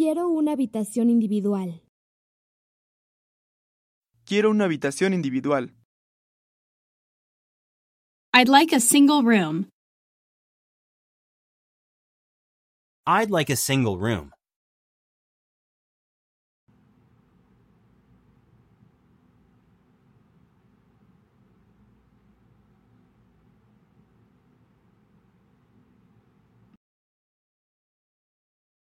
Quiero una habitación individual. Quiero una habitación individual. I'd like a single room. I'd like a single room.